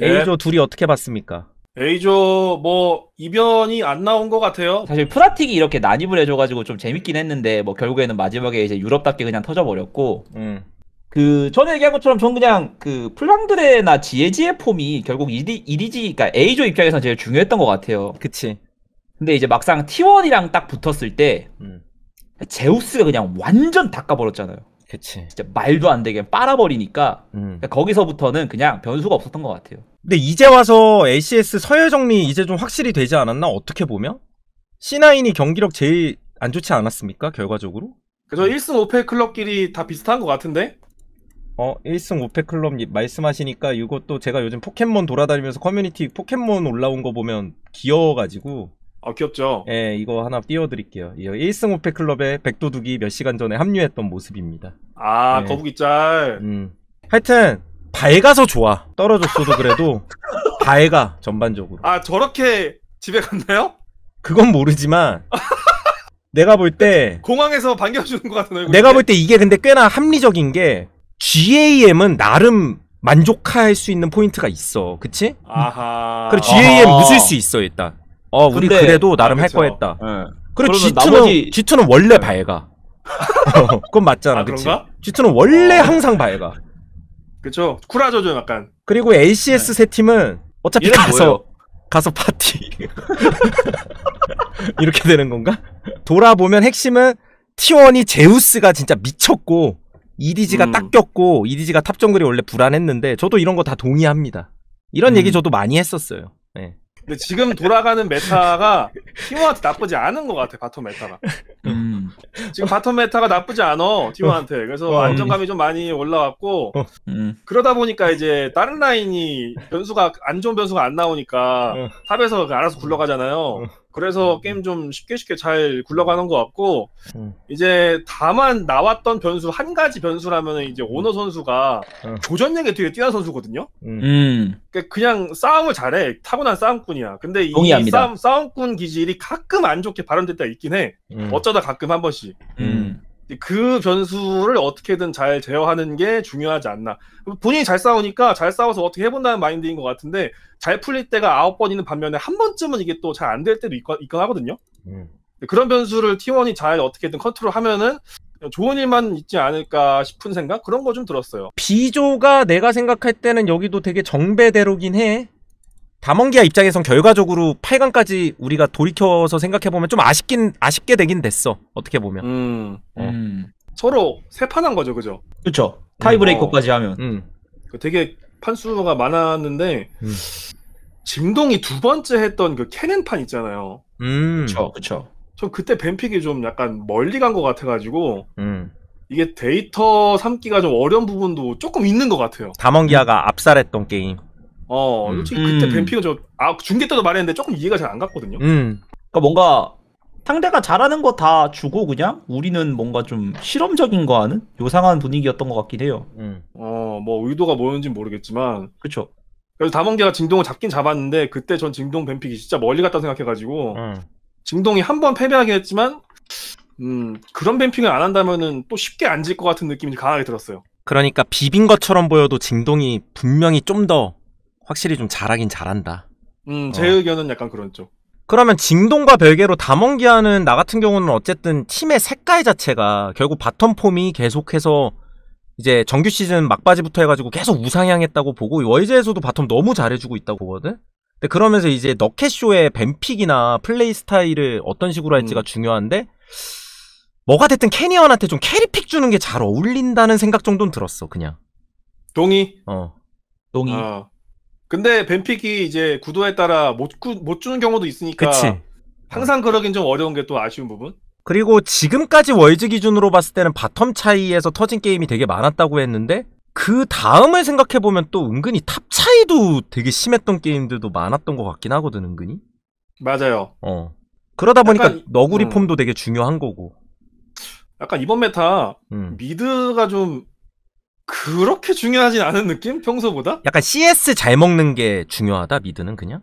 에이조 네. 둘이 어떻게 봤습니까? 에이조뭐 이변이 안 나온 것 같아요. 사실 프라틱이 이렇게 난입을 해줘가지고 좀 재밌긴 했는데 뭐 결국에는 마지막에 이제 유럽답게 그냥 터져버렸고 음. 그 전에 얘기한 것처럼 전 그냥 그 플랑드레나 지에지의 폼이 결국 이리, 이리지 그러니까 에이조 입장에서 제일 중요했던 것 같아요. 그치. 근데 이제 막상 T1이랑 딱 붙었을 때 음. 제우스가 그냥 완전 닦아버렸잖아요. 그치. 진짜 말도 안 되게 빨아버리니까 음. 그러니까 거기서부터는 그냥 변수가 없었던 것 같아요. 근데 이제 와서 ACS 서열 정리 이제 좀 확실히 되지 않았나? 어떻게 보면? C9이 경기력 제일 안 좋지 않았습니까? 결과적으로? 그래서 1승 5패 클럽끼리 다 비슷한 것 같은데? 어, 1승 5패 클럽 말씀하시니까 이것도 제가 요즘 포켓몬 돌아다니면서 커뮤니티 포켓몬 올라온 거 보면 귀여워가지고 아 귀엽죠. 예, 이거 하나 띄워드릴게요. 이거 1승 5패 클럽에 백도둑이 몇 시간 전에 합류했던 모습입니다. 아 네. 거북이 짤. 음. 하여튼 밝아서 좋아. 떨어졌어도 그래도 밝아 전반적으로. 아 저렇게 집에 갔나요? 그건 모르지만 내가 볼 때 공항에서 반겨주는 것 같은 얼굴. 내가 볼 때 이게 근데 꽤나 합리적인 게 GAM은 나름 만족할 수 있는 포인트가 있어. 그치? 아하. 그리 GAM 아하. 웃을 수 있어 일단. 어 우리 그래도 나름 아, 할거 했다. 예. 그리고 그 G2는 나머지- G2는 원래 바에가. 그건 맞잖아, 아, 그치? 그런 G2는 원래 어. 항상 밝아. 그쵸 쿨하죠 약간 그리고 ACS 네. 세 팀은 어차피 가서 뭐예요? 가서 파티 이렇게 되는 건가? 돌아보면 핵심은 T1이 제우스가 진짜 미쳤고 EDG가 음. 딱 꼈고 EDG가 탑 정글이 원래 불안했는데 저도 이런 거 다 동의합니다. 이런 음. 얘기 저도 많이 했었어요. 네. 근데 지금 돌아가는 메타가 팀워한테 나쁘지 않은 것 같아 바텀 메타가. 음. 지금 바텀 메타가 나쁘지 않아 팀원한테 그래서 어. 안정감이 좀 많이 올라왔고 어. 음. 그러다 보니까 이제 다른 라인이 변수가 안 좋은 변수가 안 나오니까 어. 탑에서 그 알아서 굴러가잖아요. 어. 그래서 음. 게임 좀 쉽게 쉽게 잘 굴러가는 것 같고 음. 이제 다만 나왔던 변수 한 가지 변수라면 이제 오너 선수가 어. 조전력에 되게 뛰어난 선수거든요. 음. 음. 그 그냥 싸움을 잘해 타고난 싸움꾼이야. 근데 이 싸움, 싸움꾼 기질이 가끔 안 좋게 발현됐다 있긴 해. 음. 어쩌다 가끔 한 번씩. 음. 그 변수를 어떻게든 잘 제어하는 게 중요하지 않나. 본인이 잘 싸우니까 잘 싸워서 어떻게 해본다는 마인드인 것 같은데 잘 풀릴 때가 아홉 번이는 반면에 한 번쯤은 이게 또 잘 안 될 때도 있건, 있건 하거든요. 음. 그런 변수를 팀원이 잘 어떻게든 컨트롤하면은 좋은 일만 있지 않을까 싶은 생각 그런 거 좀 들었어요. 비조가 내가 생각할 때는 여기도 되게 정배대로긴 해. 다원기아 입장에선 결과적으로 8강까지 우리가 돌이켜서 생각해보면 좀 아쉽긴 아쉽게 되긴 됐어 어떻게 보면 음, 어. 음. 서로 세판한 거죠 그죠? 그쵸 타이브레이커까지 어. 하면 음. 그 되게 판수가 많았는데 짐동이 음. 두 번째 했던 그 캐넨판 있잖아요 음. 그쵸 그쵸 전 그때 뱀픽이 좀 약간 멀리 간 것 같아가지고 이게 데이터 삼기가 좀 어려운 부분도 조금 있는 것 같아요 다먼기아가 압살했던 게임 어, 음. 솔직히 그때 음. 뱀핑은 저, 아, 중계 때도 말했는데 조금 이해가 잘 안 갔거든요. 음. 그러니까 뭔가 상대가 잘하는 거 다 주고 그냥 우리는 뭔가 좀 실험적인 거 하는 요상한 분위기였던 것 같긴 해요. 음. 어, 뭐 의도가 뭐였는지 모르겠지만. 그쵸. 그래서 다원계가 진동을 잡긴 잡았는데 그때 전 진동 뱀픽이 진짜 멀리 갔다 생각해가지고 음. 진동이 한 번 패배하긴 했지만 음 그런 뱀핑을안 한다면은 또 쉽게 안 질 것 같은 느낌이 강하게 들었어요. 그러니까 비빈 것처럼 보여도 진동이 분명히 좀더 확실히 좀 잘하긴 잘한다. 음, 어. 제 어. 의견은 약간 그런 쪽. 그러면 징동과 별개로 다몽기하는나 같은 경우는 어쨌든 팀의 색깔 자체가 결국 바텀 폼이 계속해서 이제 정규 시즌 막바지부터 해가지고 계속 우상향했다고 보고 월제에서도 바텀 너무 잘해주고 있다고 보거든. 근데 그러면서 이제 너켓쇼의 뱀픽이나 플레이 스타일을 어떤 식으로 할지가 음. 중요한데 뭐가 됐든 캐니언한테 좀 캐리픽 주는 게 잘 어울린다는 생각 정도는 들었어 그냥. 동의. 어. 동의. 어. 근데 뱀픽이 이제 구도에 따라 못, 구, 못 주는 경우도 있으니까 그치. 항상 그러긴 좀 어려운 게 또 아쉬운 부분. 그리고 지금까지 월즈 기준으로 봤을 때는 바텀 차이에서 터진 게임이 되게 많았다고 했는데 그 다음을 생각해 보면 또 은근히 탑 차이도 되게 심했던 게임들도 많았던 것 같긴 하거든 은근히. 맞아요. 어. 그러다 보니까 약간, 너구리 음. 폼도 되게 중요한 거고. 약간 이번 메타 음. 미드가 좀 그렇게 중요하진 않은 느낌? 평소보다? 약간 CS 잘 먹는 게 중요하다 미드는 그냥.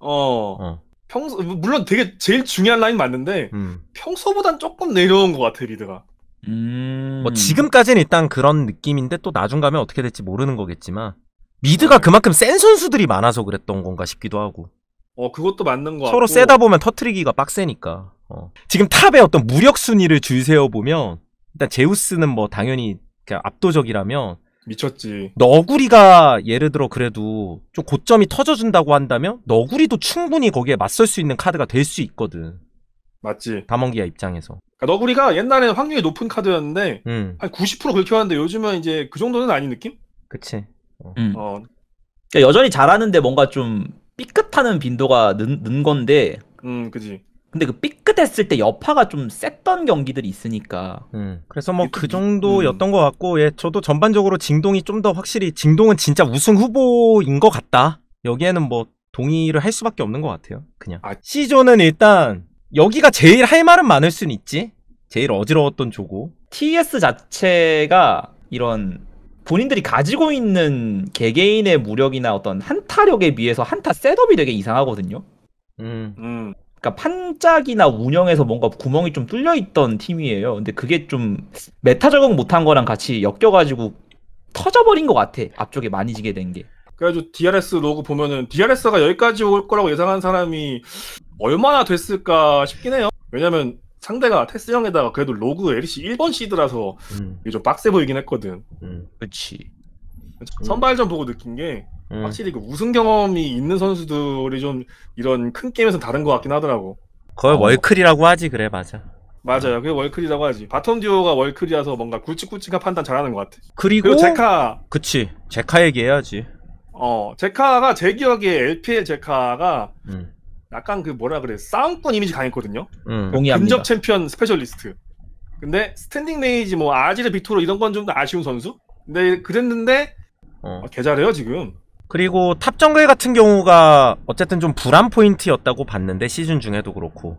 어. 어. 평소 뭐, 물론 되게 제일 중요한 라인 맞는데 음. 평소보단 조금 내려온 것 같아 리드가. 음. 뭐 지금까지는 일단 그런 느낌인데 또 나중 가면 어떻게 될지 모르는 거겠지만 미드가 어. 그만큼 센 선수들이 많아서 그랬던 건가 싶기도 하고. 어 그것도 맞는 거 같고. 서로 세다 보면 터트리기가 빡세니까. 어. 지금 탑의 어떤 무력 순위를 줄 세어 보면 일단 제우스는 뭐 당연히 그냥 압도적이라면 미쳤지. 너구리가 예를 들어 그래도 좀 고점이 터져준다고 한다면 너구리도 충분히 거기에 맞설 수 있는 카드가 될 수 있거든. 맞지. 다몽기야 입장에서. 그러니까 너구리가 옛날에는 확률이 높은 카드였는데 음. 한90% 그렇게 하는데 요즘은 이제 그 정도는 아닌 느낌? 그치. 어. 음. 어. 그러니까 여전히 잘하는데 뭔가 좀 삐끗하는 빈도가 는, 는 건데. 음, 그지. 근데 그 삐끗했을 때 여파가 좀 셌던 경기들이 있으니까. 음. 그래서 뭐그 그, 정도였던 음. 것 같고, 예, 저도 전반적으로 징동이 좀 더 확실히 징동은 진짜 우승 후보인 것 같다. 여기에는 뭐 동의를 할 수밖에 없는 것 같아요. 그냥 아, C조는 일단 여기가 제일 할 말은 많을 순 있지. 제일 어지러웠던 조고. TS 자체가 이런 본인들이 가지고 있는 개개인의 무력이나 어떤 한타력에 비해서 한타 셋업이 되게 이상하거든요. 음. 음. 그러니까 판짝이나 운영에서 뭔가 구멍이 좀 뚫려 있던 팀이에요. 근데 그게 좀 메타 적응 못한 거랑 같이 엮여가지고 터져버린 것 같아. 앞쪽에 많이 지게 된 게. 그래가지고 DRS 로그 보면은 DRS가 여기까지 올 거라고 예상한 사람이 얼마나 됐을까 싶긴 해요. 왜냐면 상대가 테스 형에다가 그래도 로그 LC 1번 시드라서 음. 이게 좀 빡세 보이긴 했거든. 음. 그렇지. 선발전 보고 느낀 게 음. 확실히 그 우승 경험이 있는 선수들이 좀 이런 큰 게임에서 다른 것 같긴 하더라고. 그걸 어. 월클이라고 하지 그래 맞아. 맞아요. 그게 월클이라고 하지. 바텀 듀오가 월클이라서 뭔가 굵직굵직한 판단 잘하는 것 같아. 그리고, 그리고 제카. 그치. 제카 얘기해야지. 어, 제카가 제 기억에 LPL 제카가 음. 약간 그 뭐라 그래 싸움꾼 이미지 강했거든요. 음, 그 근접 챔피언 스페셜리스트. 근데 스탠딩 레이지 뭐 아지르 빅토르 이런 건 좀 아쉬운 선수. 근데 그랬는데 어. 아, 개 잘해요 지금. 그리고 탑 정글 같은 경우가 어쨌든 좀 불안 포인트였다고 봤는데 시즌 중에도 그렇고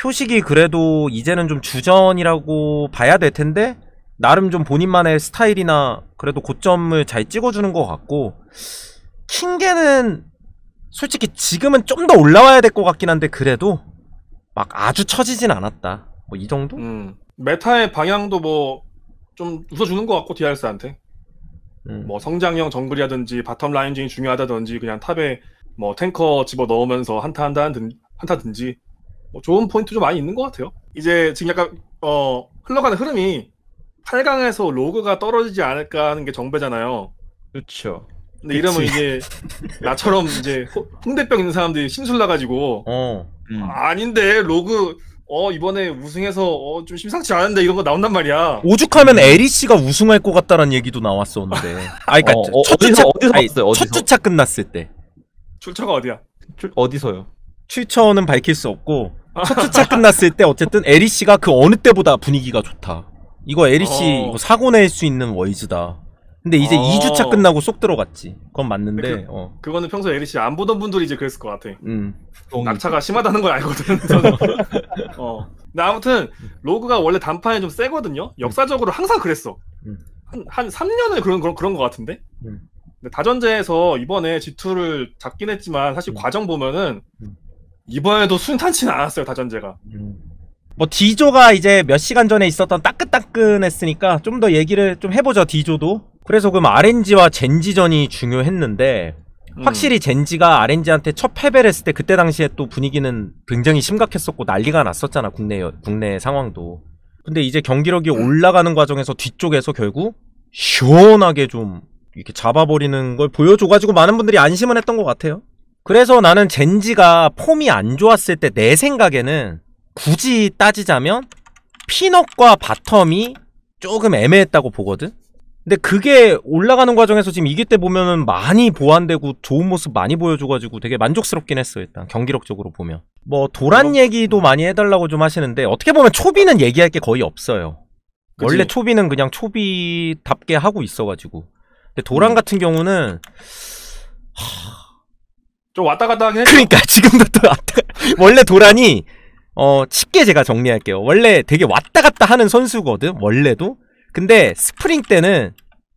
표식이 그래도 이제는 좀 주전이라고 봐야 될 텐데 나름 좀 본인만의 스타일이나 그래도 고점을 잘 찍어주는 것 같고 킹계는 솔직히 지금은 좀 더 올라와야 될 것 같긴 한데 그래도 막 아주 처지진 않았다 뭐 이 정도? 음, 메타의 방향도 뭐 좀 웃어주는 것 같고 디알스한테 음. 뭐 성장형 정글이라든지 바텀 라인 중이 중요하다든지 그냥 탑에 뭐 탱커 집어 넣으면서 한타 한다든 한타든지 뭐 좋은 포인트 좀 많이 있는 것 같아요. 이제 지금 약간 어 흘러가는 흐름이 8강에서 로그가 떨어지지 않을까 하는 게 정배잖아요. 그렇죠. 근데 이러면 이제 나처럼 이제 홍대병 있는 사람들이 심술 나가지고 어, 음. 아, 아닌데 로그 어 이번에 우승해서 어, 좀 심상치 않은데 이런 거 나온단 말이야. 오죽하면 에리 씨가 우승할 것 같다라는 얘기도 나왔었는데. 아, 그러니까 어, 어, 첫 어디서- 주차 어디서 아 봤어요? 첫 어디서? 주차 끝났을 때 출처가 어디야? 출- 어디서요? 출처는 밝힐 수 없고 아. 첫 주차 끝났을 때 어쨌든 에리 씨가 그 어느 때보다 분위기가 좋다. 이거 에리 씨 어. 사고 낼 수 있는 워이즈다. 근데 이제 아. 2주차 어. 끝나고 쏙 들어갔지. 그건 맞는데. 그, 어. 그거는 평소 에 LEC 안 보던 분들이 이제 그랬을 것 같아. 음. 낙차가 심하다는 걸 알거든. 저 어. 근데 아무튼 로그가 원래 단판이 좀 세거든요. 음. 역사적으로 항상 그랬어. 음. 한, 한 3년을 그런 그런 그런 것 같은데. 음. 근데 다전제에서 이번에 G2를 잡긴 했지만 사실 음. 과정 보면은 음. 이번에도 순탄치는 않았어요 다전제가. 뭐 디조가 이제 몇 시간 전에 있었던 따끈따끈했으니까 좀 더 얘기를 좀 해보죠 디조도 그래서 그럼 RNG와 젠지전이 중요했는데 음. 확실히 젠지가 RNG한테 첫 패배를 했을 때 그때 당시에 또 분위기는 굉장히 심각했었고 난리가 났었잖아 국내 국내 상황도. 근데 이제 경기력이 올라가는 과정에서 뒤쪽에서 결국 시원하게 좀 이렇게 잡아버리는 걸 보여줘가지고 많은 분들이 안심을 했던 것 같아요. 그래서 나는 젠지가 폼이 안 좋았을 때 내 생각에는 굳이 따지자면 피넛과 바텀이 조금 애매했다고 보거든? 근데 그게 올라가는 과정에서 지금 이기 때 보면은 많이 보완되고 좋은 모습 많이 보여줘가지고 되게 만족스럽긴 했어 일단 경기력적으로 보면 뭐 도란 얘기도 많이 해달라고 좀 하시는데 어떻게 보면 초비는 얘기할 게 거의 없어요 그치? 원래 초비는 그냥 초비답게 하고 있어가지고 근데 도란 음. 같은 경우는 하... 좀 왔다 갔다 하긴 했죠 그러니까 지금도 또 왔다 원래 도란이 어 쉽게 제가 정리할게요 원래 되게 왔다 갔다 하는 선수거든 원래도 근데 스프링 때는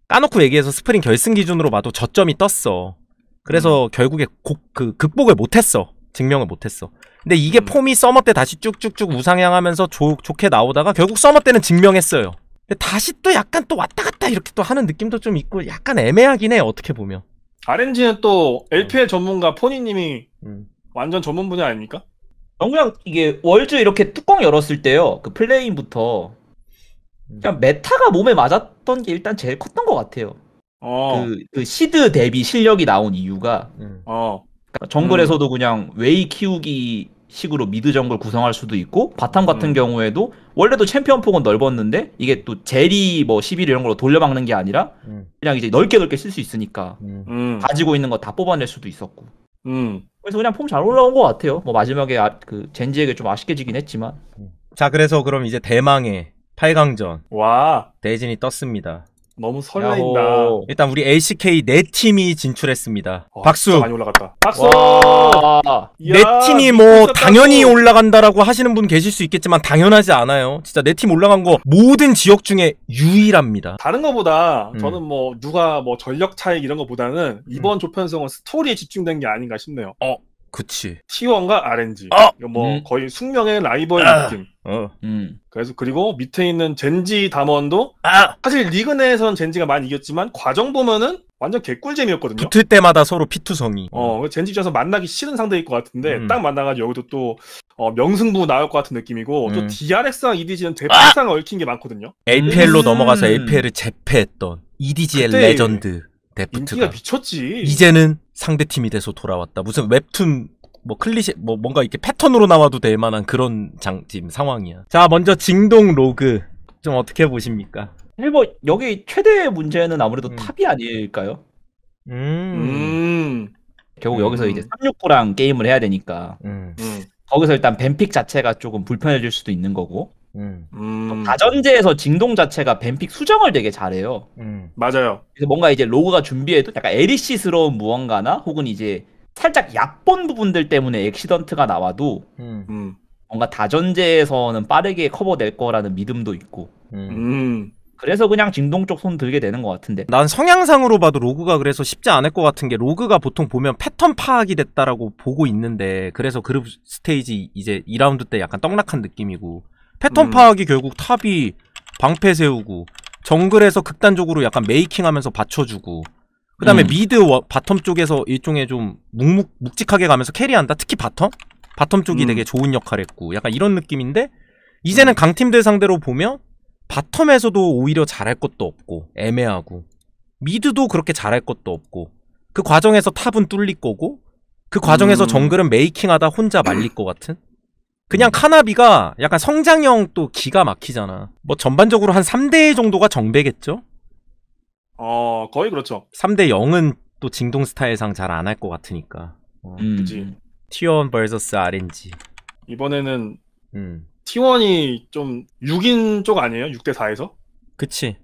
까놓고 얘기해서 스프링 결승 기준으로 봐도 저점이 떴어. 그래서 음. 결국에 고, 그 극복을 못했어. 증명을 못했어. 근데 이게 음. 폼이 서머 때 다시 쭉쭉쭉 우상향하면서 조, 좋게 나오다가 결국 서머 때는 증명했어요. 근데 다시 또 약간 또 왔다 갔다 이렇게 또 하는 느낌도 좀 있고 약간 애매하긴 해 어떻게 보면. RNG는 또 음. LPL 전문가 포니님이 음. 완전 전문 분야 아닙니까? 그냥 이게 월주 이렇게 뚜껑 열었을 때요. 그플레인부터 그냥 그러니까 메타가 몸에 맞았던 게 일단 제일 컸던 것 같아요. 어. 그, 그 시드 대비 실력이 나온 이유가 음. 어. 그러니까 정글에서도 그냥 웨이 키우기 식으로 미드 정글 구성할 수도 있고 바텀 같은 음. 경우에도 원래도 챔피언 폭은 넓었는데 이게 또 제리 뭐 11 이런 걸로 돌려막는 게 아니라 음. 그냥 이제 넓게 넓게 쓸 수 있으니까 음. 음. 가지고 있는 거 다 뽑아낼 수도 있었고 음. 그래서 그냥 폼 잘 올라온 것 같아요 뭐 마지막에 아, 그 젠지에게 좀 아쉽게 지긴 했지만 자 그래서 그럼 이제 대망의 8강전 와 대진이 떴습니다. 너무 설레인다. 야호. 일단 우리 LCK 네 팀이 진출했습니다. 와, 어, 박수. 많이 올라갔다. 박수. 네 팀이 뭐 당연히 올라간다라고 하시는 분 계실 수 있겠지만 당연하지 않아요. 진짜 네 팀 올라간 거 모든 지역 중에 유일합니다. 다른 거보다 음. 저는 뭐 누가 뭐 전력 차익 이런 거보다는 이번 음. 조편성은 스토리에 집중된 게 아닌가 싶네요. 어, 그치. T1과 RNG. 어! 아! 이거 뭐 음. 거의 숙명의 라이벌 아! 느낌. 어. 음. 그래서 그리고 밑에 있는 젠지 담원도 아! 사실 리그 내에선 젠지가 많이 이겼지만 과정 보면은 완전 개꿀잼이었거든요. 붙을 때마다 서로 피투성이. 어, 음. 젠지 입장에서 만나기 싫은 상대일 것 같은데 음. 딱 만나가지고 여기도 또 어, 명승부 나올 것 같은 느낌이고 음. 또 DRX랑 EDG는 대패상 아! 얽힌 게 많거든요. l p l 로 음. 넘어가서 l p l 을 재패했던 EDG의 그때... 레전드. 데프트가 인기가 미쳤지. 이제는 상대 팀이 돼서 돌아왔다. 무슨 웹툰 뭐 클리셰 뭐 뭔가 이렇게 패턴으로 나와도 될 만한 그런 장 지금 상황이야. 자, 먼저 징동 로그 좀 어떻게 보십니까? 근데 뭐 여기 최대의 문제는 아무래도 음. 탑이 아닐까요? 음. 음. 결국 여기서 음. 이제 369랑 게임을 해야 되니까. 음. 음. 거기서 일단 뱀픽 자체가 조금 불편해질 수도 있는 거고. 음. 다전제에서 음. 징동 자체가 뱀픽 수정을 되게 잘해요. 음. 맞아요. 그래서 뭔가 이제 로그가 준비해도 약간 에리시스러운 무언가나 혹은 이제 살짝 약본 부분들 때문에 엑시던트가 나와도 음. 음. 뭔가 다전제에서는 빠르게 커버될 거라는 믿음도 있고. 음. 그래서 그냥 진동쪽 손 들게 되는 것 같은데. 난 성향상으로 봐도 로그가 그래서 쉽지 않을 것 같은 게 로그가 보통 보면 패턴 파악이 됐다라고 보고 있는데 그래서 그룹 스테이지 이제 2라운드 때 약간 떡락한 느낌이고 패턴 음. 파악이 결국 탑이 방패 세우고 정글에서 극단적으로 약간 메이킹하면서 받쳐주고 그 다음에 음. 미드 워, 바텀 쪽에서 일종의 좀 묵묵, 묵직하게 가면서 캐리한다 특히 바텀? 바텀 쪽이 음. 되게 좋은 역할을 했고 약간 이런 느낌인데 이제는 음. 강팀들 상대로 보면 바텀에서도 오히려 잘할 것도 없고 애매하고 미드도 그렇게 잘할 것도 없고 그 과정에서 탑은 뚫릴 거고 그 과정에서 음. 정글은 메이킹하다 혼자 말릴 것 같은 그냥 카나비가 약간 성장형 또 기가 막히잖아. 뭐 전반적으로 한 3대 정도가 정배겠죠? 어, 거의 그렇죠. 3대 0은 또진동 스타일상 잘 안 할 것 같으니까. 어. 음. 그지. T1 vs RNG. 이번에는 음. T1이 좀 6인 쪽 아니에요? 6대 4에서? 그치.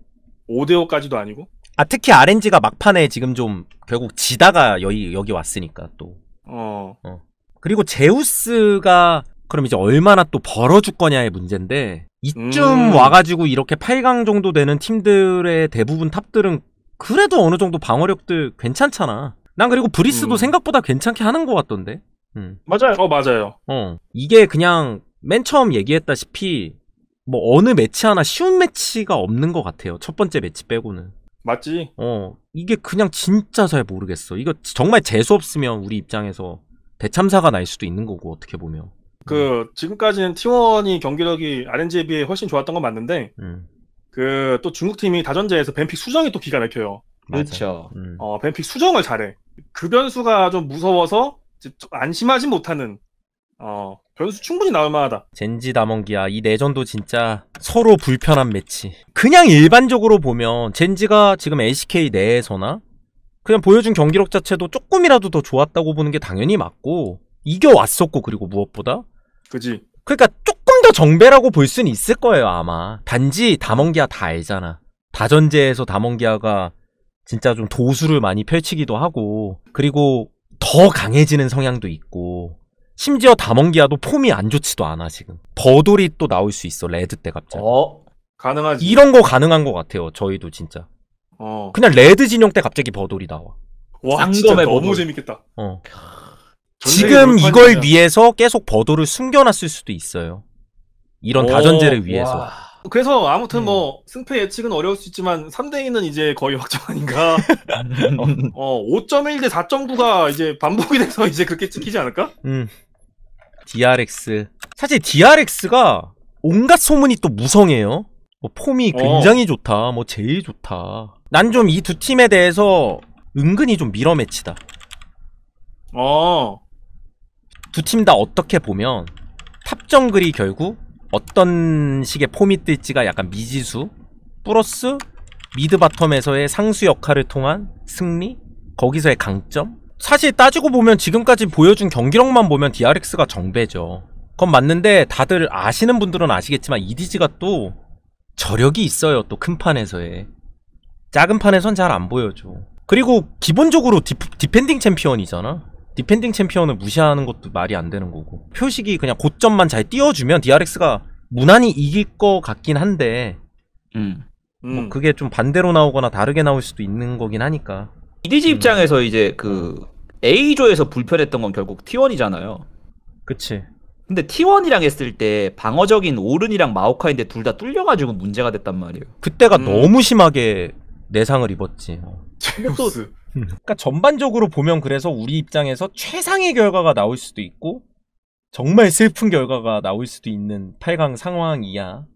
5대 5까지도 아니고. 아 특히 RNG가 막판에 지금 좀 결국 지다가 여기 여기 왔으니까 또. 어. 어. 그리고 제우스가 그럼 이제 얼마나 또 벌어줄 거냐의 문제인데 이쯤 음. 와가지고 이렇게 8강 정도 되는 팀들의 대부분 탑들은 그래도 어느 정도 방어력들 괜찮잖아. 난 그리고 브리스도 음. 생각보다 괜찮게 하는 것 같던데. 음. 맞아요. 어 맞아요. 어 이게 그냥 맨 처음 얘기했다시피 뭐 어느 매치 하나 쉬운 매치가 없는 것 같아요. 첫 번째 매치 빼고는. 맞지. 어 이게 그냥 진짜 잘 모르겠어. 이거 정말 재수 없으면 우리 입장에서 대참사가 날 수도 있는 거고 어떻게 보면. 그 지금까지는 t 원이 경기력이 RNG에 비해 훨씬 좋았던 건 맞는데 음. 그또 중국 팀이 다전제에서 뱀픽 수정이 또 기가 막혀요. 그렇죠. 음. 어 벤픽 수정을 잘해. 그 변수가 좀 무서워서 좀 안심하지 못하는 어 변수 충분히 나올 만하다. 젠지 다몽기야 이 내전도 진짜 서로 불편한 매치. 그냥 일반적으로 보면 젠지가 지금 LCK 내에서나 그냥 보여준 경기력 자체도 조금이라도 더 좋았다고 보는 게 당연히 맞고 이겨왔었고 그리고 무엇보다 그지. 그러니까 조금 더 정배라고 볼 수는 있을 거예요 아마. 단지 다몽기아 다 알잖아. 다전제에서 다몽기아가 진짜 좀 도수를 많이 펼치기도 하고 그리고 더 강해지는 성향도 있고 심지어 다몽기아도 폼이 안 좋지도 않아 지금. 버돌이 또 나올 수 있어 레드 때 갑자기. 어 가능하지. 이런 거 가능한 것 같아요 저희도 진짜. 어. 그냥 레드 진영 때 갑자기 버돌이 나와. 와 진짜 너무 버돌. 재밌겠다. 어. 지금 이걸 진짜. 위해서 계속 버도를 숨겨놨을 수도 있어요. 이런 오, 다전제를 위해서. 와. 그래서 아무튼 음. 뭐 승패 예측은 어려울 수 있지만 3대2는 이제 거의 확정 아닌가. 어, 5.1 대 4.9가 이제 반복이 돼서 이제 그렇게 찍히지 않을까? 음. DRX. 사실 DRX가 온갖 소문이 또 무성해요. 뭐 폼이 어. 굉장히 어. 좋다. 뭐 제일 좋다. 난 좀 이 두 팀에 대해서 은근히 좀밀어매치다 어. 두팀다 어떻게 보면 탑 정글이 결국 어떤 식의 폼이 뜰지가 약간 미지수 플러스 미드 바텀에서의 상수 역할을 통한 승리 거기서의 강점 사실 따지고 보면 지금까지 보여준 경기력만 보면 DRX가 정배죠 그건 맞는데 다들 아시는 분들은 아시겠지만 EDG가 또 저력이 있어요 또 큰 판에서의 작은 판에선 잘 안 보여줘 그리고 기본적으로 디, 디펜딩 챔피언이잖아 디펜딩 챔피언을 무시하는 것도 말이 안 되는 거고 표식이 그냥 고점만 잘 띄워주면 DRX가 무난히 이길 것 같긴 한데 음. 음. 뭐 그게 좀 반대로 나오거나 다르게 나올 수도 있는 거긴 하니까 EDG 음. 입장에서 이제 그 A조에서 불편했던 건 결국 T1이잖아요 그치 근데 T1이랑 했을 때 방어적인 오른이랑 마오카인데 둘 다 뚫려가지고 문제가 됐단 말이에요 그때가 음. 너무 심하게 내상을 입었지 제우스 음. 그러니까 전반적으로 보면 그래서 우리 입장에서 최상의 결과가 나올 수도 있고 정말 슬픈 결과가 나올 수도 있는 8강 상황이야.